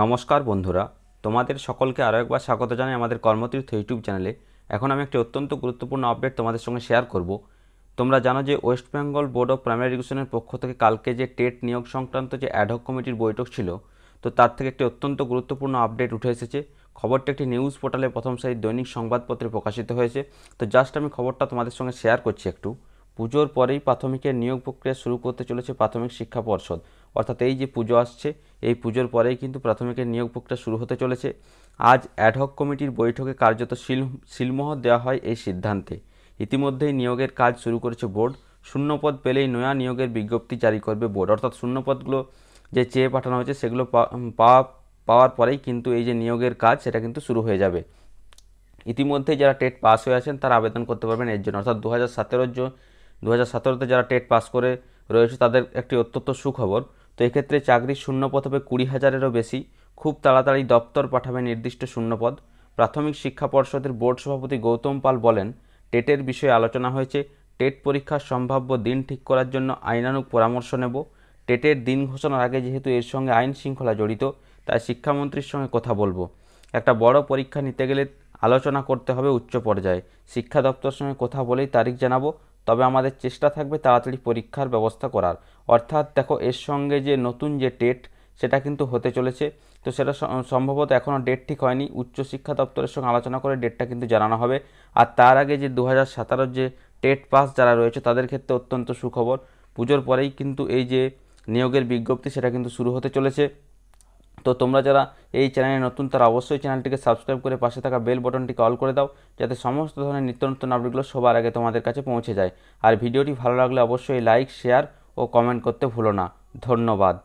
নমস্কার বন্ধুরা তোমাদের সকলকে আরও একবার স্বাগত জানাই আমাদের কর্মতীর্থ ইউটিউব চ্যানেলে এখন আমি একটি অত্যন্ত গুরুত্বপূর্ণ আপডেট তোমাদের সঙ্গে শেয়ার করব তোমরা জানো যে West Bengal board of primary এডুকেশনের পক্ষ থেকে কালকে যে টেট নিয়োগ সংক্রান্ত যে অ্যাডহক কমিটির বৈঠক ছিল তো তার থেকে একটি অত্যন্ত গুরুত্বপূর্ণ আপডেট উঠে এসেছে খবরটি একটি নিউজ পোর্টালে প্রথম সারি দৈনিক সংবাদপত্রে প্রকাশিত হয়েছে তো জাস্ট আমি খবরটা তোমাদের সঙ্গে শেয়ার করছি একটু পুজোর পরেই প্রাথমিকের নিয়োগ প্রক্রিয়া শুরু করতে চলেছে প্রাথমিক শিক্ষা পর্ষদ অর্থাৎ এই যে পুজো আসছে এই পুজোর পরেই কিন্তু প্রাথমিকের নিয়োগ প্রক্রিয়া শুরু হতে চলেছে আজ অ্যাডহক কমিটির বৈঠকে কার্যত শিল শিলমোহর দেওয়া হয় এই সিদ্ধান্তে ইতিমধ্যেই নিয়োগের কাজ শুরু করেছে বোর্ড শূন্যপদ পেলেই নয়া নিয়োগের বিজ্ঞপ্তি জারি করবে বোর্ড অর্থাৎ শূন্যপদগুলো যে চেয়ে পাঠানো হয়েছে সেগুলো পাওয়া পাওয়ার পরেই কিন্তু এই যে নিয়োগের কাজ সেটা কিন্তু শুরু হয়ে যাবে ইতিমধ্যে যারা টেট পাস হয়ে আছেন তারা আবেদন করতে পারবেন এর জন্য অর্থাৎ দু হাজার সতেরোর দু হাজার সতেরোতে যারা টেট পাস করে রয়েছে তাদের একটি অত্যন্ত সুখবর তো এক্ষেত্রে চাকরির শূন্যপদ হবে কুড়ি হাজারেরও বেশি খুব তাড়াতাড়ি দপ্তর পাঠাবে নির্দিষ্ট শূন্যপদ প্রাথমিক শিক্ষা পর্ষদের বোর্ড সভাপতি গৌতম পাল বলেন টেটের বিষয়ে আলোচনা হয়েছে টেট পরীক্ষার সম্ভাব্য দিন ঠিক করার জন্য আইনানুক পরামর্শ নেব টেটের দিন ঘোষণার আগে যেহেতু এর সঙ্গে আইন শৃঙ্খলা জড়িত তাই শিক্ষামন্ত্রীর সঙ্গে কথা বলবো একটা বড় পরীক্ষা নিতে গেলে আলোচনা করতে হবে উচ্চ পর্যায়ে শিক্ষা দপ্তরের সঙ্গে কথা বলেই তারিখ জানাবো তবে আমাদের চেষ্টা থাকবে তাড়াতাড়ি পরীক্ষার ব্যবস্থা করার অর্থাৎ দেখো এর সঙ্গে যে নতুন যে টেট সেটা কিন্তু হতে চলেছে তো সেটা সম্ভবত এখনও ডেট ঠিক হয়নি উচ্চশিক্ষা দপ্তরের সঙ্গে আলোচনা করে ডেটটা কিন্তু জানানো হবে আর তার আগে যে দু হাজার যে টেট পাস যারা রয়েছে তাদের ক্ষেত্রে অত্যন্ত সুখবর পুজোর পরেই কিন্তু এই যে নিয়োগের বিজ্ঞপ্তি সেটা কিন্তু শুরু হতে চলেছে তো তোমরা যারা এই চ্যানেলে নতুন তারা অবশ্যই চ্যানেলটিকে সাবস্ক্রাইব করে পাশে থাকা বেল বটনটিকে অল করে দাও যাতে সমস্ত ধরনের নিত্য নতুন আপডেটগুলো সবার আগে তোমাদের কাছে পৌঁছে যায় আর ভিডিওটি ভালো লাগলে অবশ্যই লাইক শেয়ার ও কমেন্ট করতে ভুলো না ধন্যবাদ